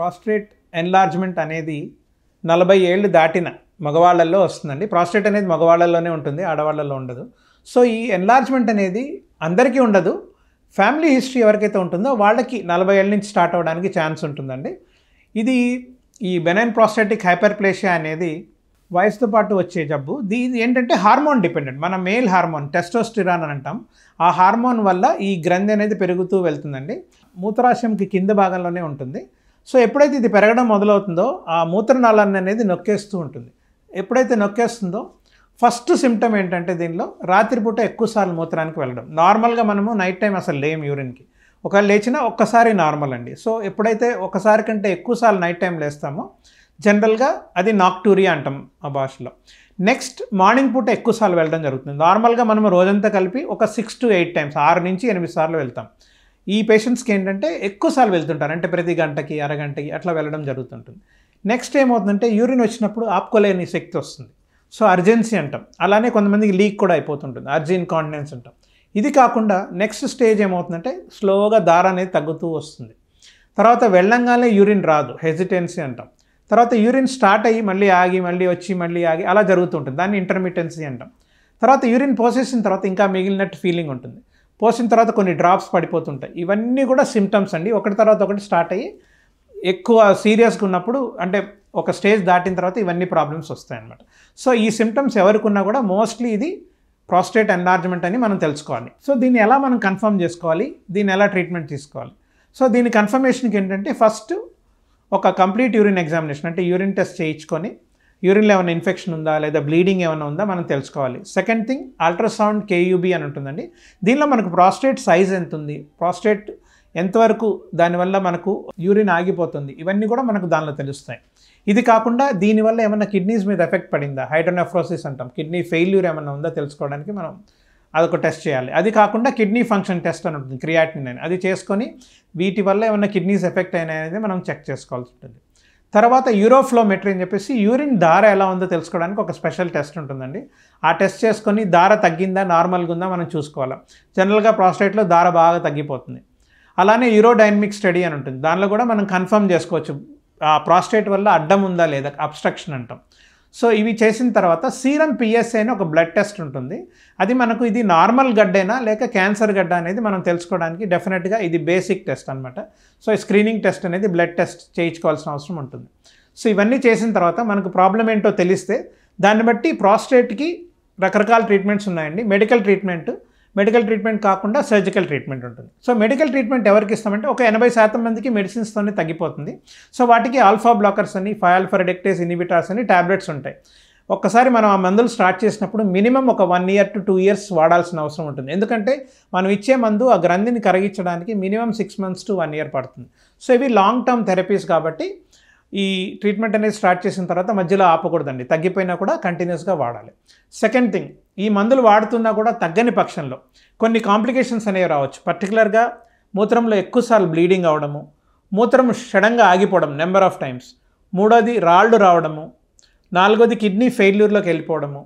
prostrate enlargement అనేది నలభై ఏళ్ళు దాటిన మగవాళ్ళల్లో వస్తుందండి ప్రాస్టేట్ అనేది మగవాళ్ళలోనే ఉంటుంది ఆడవాళ్ళలో ఉండదు సో ఈ ఎన్లార్జ్మెంట్ అనేది అందరికీ ఉండదు ఫ్యామిలీ హిస్టరీ ఎవరికైతే ఉంటుందో వాళ్ళకి నలభై ఏళ్ళ నుంచి స్టార్ట్ అవ్వడానికి ఛాన్స్ ఉంటుందండి ఇది ఈ బెనైన్ ప్రాస్టాటిక్ హైపర్ప్లేషియా అనేది వయసుతో పాటు వచ్చే జబ్బు దీని ఏంటంటే హార్మోన్ డిపెండెంట్ మన మేల్ హార్మోన్ టెస్టోస్టిరాన్ అని అంటాం ఆ హార్మోన్ వల్ల ఈ గ్రంథి అనేది పెరుగుతూ వెళ్తుందండి మూత్రాశయంకి కింద భాగంలోనే ఉంటుంది సో ఎప్పుడైతే ఇది పెరగడం మొదలవుతుందో ఆ మూత్రనాళాన్ని అనేది నొక్కేస్తూ ఉంటుంది ఎప్పుడైతే నొక్కేస్తుందో ఫస్ట్ సిమ్టమ్ ఏంటంటే దీనిలో రాత్రిపూట ఎక్కువసార్లు మూత్రానికి వెళ్ళడం నార్మల్గా మనము నైట్ టైం అసలు లేం యూరిన్కి ఒకవేళ లేచినా ఒక్కసారి నార్మల్ అండి సో ఎప్పుడైతే ఒకసారి కంటే ఎక్కువసార్లు నైట్ టైం లేస్తామో జనరల్గా అది నాక్టూరియా అంటాం ఆ భాషలో నెక్స్ట్ మార్నింగ్ పూట ఎక్కువసార్లు వెళ్ళడం జరుగుతుంది నార్మల్గా మనం రోజంతా కలిపి ఒక సిక్స్ టు ఎయిట్ టైమ్స్ ఆరు నుంచి ఎనిమిది సార్లు వెళ్తాం ఈ పేషెంట్స్కి ఏంటంటే ఎక్కువసార్లు వెళ్తుంటారు అంటే ప్రతి గంటకి అరగంటకి అట్లా వెళ్ళడం జరుగుతుంటుంది నెక్స్ట్ ఏమవుతుందంటే యూరిన్ వచ్చినప్పుడు ఆపుకోలేని శక్తి వస్తుంది సో అర్జెన్సీ అంటాం అలానే కొంతమందికి లీక్ కూడా అయిపోతుంటుంది అర్జెంట్ కాన్ఫిడెన్స్ అంటాం ఇది కాకుండా నెక్స్ట్ స్టేజ్ ఏమవుతుందంటే స్లోగా దార అనేది తగ్గుతూ వస్తుంది తర్వాత వెళ్ళంగానే యూరిన్ రాదు హెజిటెన్సీ అంటాం తర్వాత యూరిన్ స్టార్ట్ అయ్యి మళ్ళీ ఆగి మళ్ళీ వచ్చి మళ్ళీ ఆగి అలా జరుగుతుంటుంది దాన్ని ఇంటర్మీటెన్సీ అంటాం తర్వాత యూరిన్ పోసేసిన తర్వాత ఇంకా మిగిలినట్టు ఫీలింగ్ ఉంటుంది పోసిన తర్వాత కొన్ని డ్రాప్స్ పడిపోతుంటాయి ఇవన్నీ కూడా సిమ్టమ్స్ అండి ఒకటి తర్వాత ఒకటి స్టార్ట్ అయ్యి ఎక్కువ సీరియస్గా ఉన్నప్పుడు అంటే ఒక స్టేజ్ దాటిన తర్వాత ఇవన్నీ ప్రాబ్లమ్స్ వస్తాయి అన్నమాట సో ఈ సిమ్టమ్స్ ఎవరికి ఉన్నా కూడా మోస్ట్లీ ఇది ప్రాస్టేట్ ఎన్లార్జ్మెంట్ అని మనం తెలుసుకోవాలి సో దీన్ని ఎలా మనం కన్ఫర్మ్ చేసుకోవాలి దీన్ని ఎలా ట్రీట్మెంట్ తీసుకోవాలి సో దీని కన్ఫర్మేషన్కి ఏంటంటే ఫస్ట్ ఒక కంప్లీట్ యూరిన్ ఎగ్జామినేషన్ అంటే యూరిన్ టెస్ట్ చేయించుకొని యూరిన్లో ఏమైనా ఇన్ఫెక్షన్ ఉందా లేదా బ్లీడింగ్ ఏమైనా ఉందా మనం తెలుసుకోవాలి సెకండ్ థింగ్ అల్ట్రాసౌండ్ కేయూబీ అని ఉంటుందండి దీనిలో మనకు ప్రాస్టేట్ సైజ్ ఎంత ఉంది ప్రాస్టేట్ ఎంతవరకు దానివల్ల మనకు యూరిన్ ఆగిపోతుంది ఇవన్నీ కూడా మనకు దానిలో తెలుస్తాయి ఇది కాకుండా దీనివల్ల ఏమైనా కిడ్నీస్ మీద ఎఫెక్ట్ పడిందా హైడ్రోనెఫ్రోసిస్ అంటాం కిడ్నీ ఫెయిల్యూర్ ఏమైనా ఉందా తెలుసుకోవడానికి మనం అదొక టెస్ట్ చేయాలి అది కాకుండా కిడ్నీ ఫంక్షన్ టెస్ట్ అని ఉంటుంది క్రియాటిన్ అని అది చేసుకొని వీటి వల్ల ఏమైనా కిడ్నీస్ ఎఫెక్ట్ అయినాయనేది మనం చెక్ చేసుకోవాల్సి ఉంటుంది తర్వాత యూరోఫ్లోమెట్రీ అని చెప్పేసి యూరిన్ దార ఎలా ఉందో తెలుసుకోవడానికి ఒక స్పెషల్ టెస్ట్ ఉంటుందండి ఆ టెస్ట్ చేసుకొని దార తగ్గిందా నార్మల్గా ఉందా మనం చూసుకోవాలి జనరల్గా ప్రాస్టేట్లో దార బాగా తగ్గిపోతుంది అలానే యూరోడైనమిక్ స్టడీ అని ఉంటుంది దానిలో కూడా మనం కన్ఫర్మ్ చేసుకోవచ్చు ఆ ప్రాస్టేట్ వల్ల అడ్డం ఉందా లేదా అబ్స్ట్రక్షన్ అంటాం సో ఇవి చేసిన తర్వాత సీరం పిఎస్ఏ అని ఒక బ్లడ్ టెస్ట్ ఉంటుంది అది మనకు ఇది నార్మల్ గడ్డేనా లేక క్యాన్సర్ గడ్డ అనేది మనం తెలుసుకోవడానికి డెఫినెట్గా ఇది బేసిక్ టెస్ట్ అనమాట సో స్క్రీనింగ్ టెస్ట్ అనేది బ్లడ్ టెస్ట్ చేయించుకోవాల్సిన అవసరం ఉంటుంది సో ఇవన్నీ చేసిన తర్వాత మనకు ప్రాబ్లం ఏంటో తెలిస్తే దాన్ని బట్టి ప్రాస్టేట్కి రకరకాల ట్రీట్మెంట్స్ ఉన్నాయండి మెడికల్ ట్రీట్మెంట్ మెడికల్ ట్రీట్మెంట్ కాకుండా సర్జికల్ ట్రీట్మెంట్ ఉంటుంది సో మెడికల్ ట్రీట్మెంట్ ఎవరికి ఇస్తామంటే ఒక ఎనభై శాతం మందికి మెడిసిన్స్తోనే తగ్గిపోతుంది సో వాటికి ఆల్ఫా బ్లాకర్స్ అని ఫయాల్ఫరడెక్టేస్ ఇనిబిటార్స్ అని ట్యాబ్లెట్స్ ఉంటాయి ఒక్కసారి మనం ఆ మందులు స్టార్ట్ చేసినప్పుడు మినిమం ఒక one year to two years వాడాల్సిన అవసరం ఉంటుంది ఎందుకంటే మనం ఇచ్చే మందు ఆ గ్రంథిని కరిగించడానికి minimum six months to one year పడుతుంది సో ఇవి లాంగ్ టర్మ్ థెరపీస్ కాబట్టి ఈ ట్రీట్మెంట్ అనేది స్టార్ట్ చేసిన తర్వాత మధ్యలో ఆపకూడదండి తగ్గిపోయినా కూడా కంటిన్యూస్గా వాడాలి సెకండ్ థింగ్ ఈ మందులు వాడుతున్నా కూడా తగ్గని పక్షంలో కొన్ని కాంప్లికేషన్స్ అనేవి రావచ్చు పర్టికులర్గా మూత్రంలో ఎక్కువసార్లు బ్లీడింగ్ అవడము మూత్రం షడంగా ఆగిపోవడం నెంబర్ ఆఫ్ టైమ్స్ మూడోది రాళ్ళు రావడము నాలుగోది కిడ్నీ ఫెయిల్యూర్లోకి వెళ్ళిపోవడము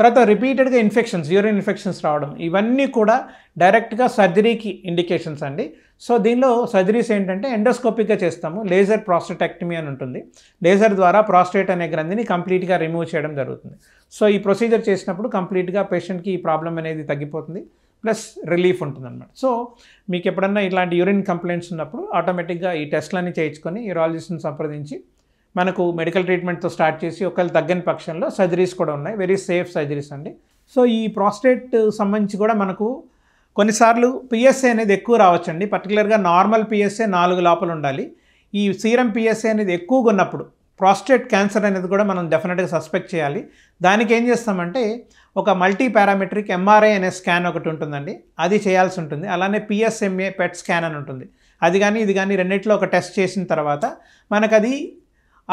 తర్వాత రిపీటెడ్గా ఇన్ఫెక్షన్స్ యూరిన్ ఇన్ఫెక్షన్స్ రావడం ఇవన్నీ కూడా డైరెక్ట్గా సర్జరీకి ఇండికేషన్స్ అండి సో దీనిలో సర్జరీస్ ఏంటంటే ఎండోస్కోపిక్గా చేస్తాము లేజర్ ప్రాస్టెటాక్టమీ అని ఉంటుంది లేజర్ ద్వారా ప్రాస్టేట్ అనే గ్రంథిని కంప్లీట్గా రిమూవ్ చేయడం జరుగుతుంది సో ఈ ప్రొసీజర్ చేసినప్పుడు కంప్లీట్గా పేషెంట్కి ఈ ప్రాబ్లం అనేది తగ్గిపోతుంది ప్లస్ రిలీఫ్ ఉంటుందన్నమాట సో మీకు ఎప్పుడన్నా ఇలాంటి యూరిన్ కంప్లైంట్స్ ఉన్నప్పుడు ఆటోమేటిక్గా ఈ టెస్ట్లన్నీ చేయించుకొని యూరాలజిస్ట్ని సంప్రదించి మనకు మెడికల్ ట్రీట్మెంట్తో స్టార్ట్ చేసి ఒకవేళ తగ్గని పక్షంలో సర్జరీస్ కూడా ఉన్నాయి వెరీ సేఫ్ సర్జరీస్ అండి సో ఈ ప్రాస్టేట్ సంబంధించి కూడా మనకు కొన్నిసార్లు పిఎస్ఏ అనేది ఎక్కువ రావచ్చండి పర్టికులర్గా నార్మల్ పిఎస్ఏ నాలుగు లోపల ఉండాలి ఈ సీరం పిఎస్ఏ అనేది ఎక్కువగా ఉన్నప్పుడు ప్రాస్టేట్ క్యాన్సర్ అనేది కూడా మనం డెఫినెట్గా సస్పెక్ట్ చేయాలి దానికి ఏం చేస్తామంటే ఒక మల్టీ పారామెట్రిక్ ఎంఆర్ఐ అనే స్కాన్ ఒకటి ఉంటుందండి అది చేయాల్సి ఉంటుంది అలానే పిఎస్ఎంఏ పెట్ స్కాన్ అని ఉంటుంది అది కానీ ఇది కానీ రెండింటిలో ఒక టెస్ట్ చేసిన తర్వాత మనకు అది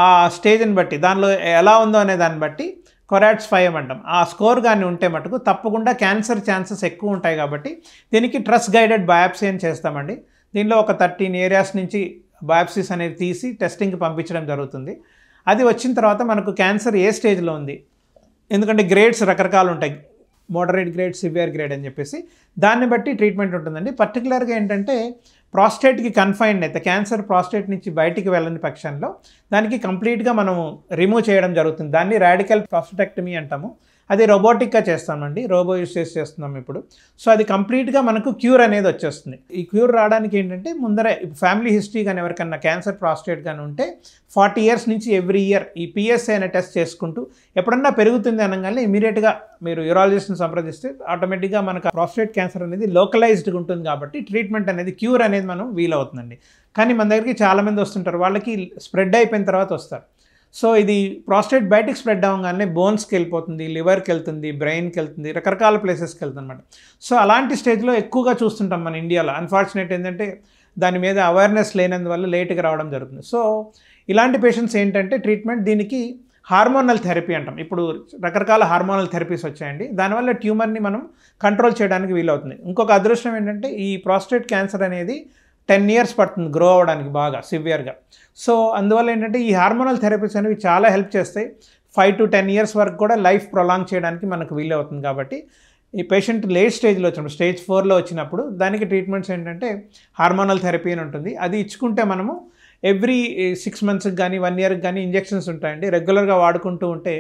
ఆ స్టేజ్ని బట్టి దానిలో ఎలా ఉందో అనే దాన్ని బట్టి కొరాట్స్ ఫైవ్ అంటాం ఆ స్కోర్ కానీ ఉంటే మటుకు తప్పకుండా క్యాన్సర్ ఛాన్సెస్ ఎక్కువ ఉంటాయి కాబట్టి దీనికి ట్రస్ట్ గైడెడ్ బయాప్సీ అని చేస్తామండి దీనిలో ఒక థర్టీన్ ఏరియాస్ నుంచి బయాప్సీస్ అనేది తీసి టెస్టింగ్కి పంపించడం జరుగుతుంది అది వచ్చిన తర్వాత మనకు క్యాన్సర్ ఏ స్టేజ్లో ఉంది ఎందుకంటే గ్రేడ్స్ రకరకాలు ఉంటాయి మోడరేట్ గ్రేడ్ సివియర్ గ్రేడ్ అని చెప్పేసి దాన్ని బట్టి ట్రీట్మెంట్ ఉంటుందండి పర్టికులర్గా ఏంటంటే ప్రాస్టేట్కి కన్ఫైన్డ్ అయితే క్యాన్సర్ ప్రాస్టేట్ నుంచి బయటికి వెళ్ళని పక్షంలో దానికి కంప్లీట్గా మనము రిమూవ్ చేయడం జరుగుతుంది దాన్ని రాడికల్ ప్రాస్టెక్టమీ అంటాము అది రోబోటిక్గా చేస్తామండి రోబో యూస్ చేసి చేస్తున్నాం ఇప్పుడు సో అది కంప్లీట్గా మనకు క్యూర్ అనేది వచ్చేస్తుంది ఈ క్యూర్ రావడానికి ఏంటంటే ముందరే ఫ్యామిలీ హిస్టరీ కానీ ఎవరికన్నా క్యాన్సర్ ప్రాస్టేట్ కానీ ఉంటే ఫార్టీ ఇయర్స్ నుంచి ఎవ్రీ ఇయర్ ఈ పిఎస్ఐ అనే టెస్ట్ చేసుకుంటూ ఎప్పుడన్నా పెరుగుతుంది అనగానే ఇమీడియట్గా మీరు యూరాలజిస్ట్ని సంప్రదిస్తే ఆటోమేటిక్గా మనకు ప్రాస్టేట్ క్యాన్సర్ అనేది లోకలైజ్డ్గా ఉంటుంది కాబట్టి ట్రీట్మెంట్ అనేది క్యూర్ అనేది మనం వీలవుతుందండి కానీ మన దగ్గరికి చాలామంది వస్తుంటారు వాళ్ళకి స్ప్రెడ్ అయిపోయిన తర్వాత వస్తారు సో ఇది ప్రాస్టేట్ బయటికి స్ప్రెడ్ అవ్వగానే బోన్స్కి వెళ్ళిపోతుంది లివర్కి వెళ్తుంది బ్రెయిన్కి వెళ్తుంది రకరకాల ప్లేసెస్కి వెళ్తుంది అనమాట సో అలాంటి స్టేజ్లో ఎక్కువగా చూస్తుంటాం మన ఇండియాలో అన్ఫార్చునేట్ ఏంటంటే దాని మీద అవేర్నెస్ లేనందువల్ల లేట్గా రావడం జరుగుతుంది సో ఇలాంటి పేషెంట్స్ ఏంటంటే ట్రీట్మెంట్ దీనికి హార్మోనల్ థెరపీ అంటాం ఇప్పుడు రకరకాల హార్మోనల్ థెరపీస్ వచ్చాయండి దానివల్ల ట్యూమర్ని మనం కంట్రోల్ చేయడానికి వీలవుతుంది ఇంకొక అదృష్టం ఏంటంటే ఈ ప్రాస్టేట్ క్యాన్సర్ అనేది టెన్ ఇయర్స్ పడుతుంది గ్రో అవ్వడానికి బాగా సివియర్గా సో అందువల్ల ఏంటంటే ఈ హార్మోనల్ థెరపీస్ అనేవి చాలా హెల్ప్ చేస్తాయి ఫైవ్ టు టెన్ ఇయర్స్ వరకు కూడా లైఫ్ ప్రొలాంగ్ చేయడానికి మనకు వీలవుతుంది కాబట్టి ఈ పేషెంట్ లేట్ స్టేజ్లో వచ్చినప్పుడు స్టేజ్ ఫోర్లో వచ్చినప్పుడు దానికి ట్రీట్మెంట్స్ ఏంటంటే హార్మోనల్ థెరపీ అని ఉంటుంది అది ఇచ్చుకుంటే మనము ఎవ్రీ సిక్స్ మంత్స్కి కానీ వన్ ఇయర్కి కానీ ఇంజెక్షన్స్ ఉంటాయండి రెగ్యులర్గా వాడుకుంటూ ఉంటే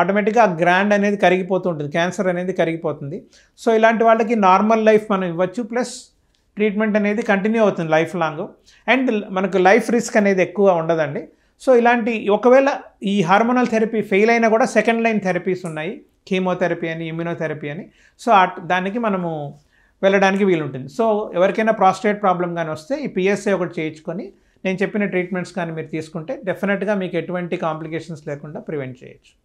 ఆటోమేటిక్గా ఆ గ్రాండ్ అనేది కరిగిపోతూ ఉంటుంది క్యాన్సర్ అనేది కరిగిపోతుంది సో ఇలాంటి వాళ్ళకి నార్మల్ లైఫ్ మనం ఇవ్వచ్చు ప్లస్ ట్రీట్మెంట్ అనేది కంటిన్యూ అవుతుంది లైఫ్ లాంగ్ అండ్ మనకు లైఫ్ రిస్క్ అనేది ఎక్కువ ఉండదండి సో ఇలాంటి ఒకవేళ ఈ హార్మోనల్ థెరపీ ఫెయిల్ అయినా కూడా సెకండ్ లైన్ థెరపీస్ ఉన్నాయి కీమోథెరపీ అని ఇమ్యూనోథెరపీ అని సో దానికి మనము వెళ్ళడానికి వీలుంటుంది సో ఎవరికైనా ప్రాస్టేట్ ప్రాబ్లం కానీ వస్తే ఈ పిఎస్ఏ ఒకటి చేయించుకొని నేను చెప్పిన ట్రీట్మెంట్స్ కానీ మీరు తీసుకుంటే డెఫినెట్గా మీకు ఎటువంటి కాంప్లికేషన్స్ లేకుండా ప్రివెంట్ చేయొచ్చు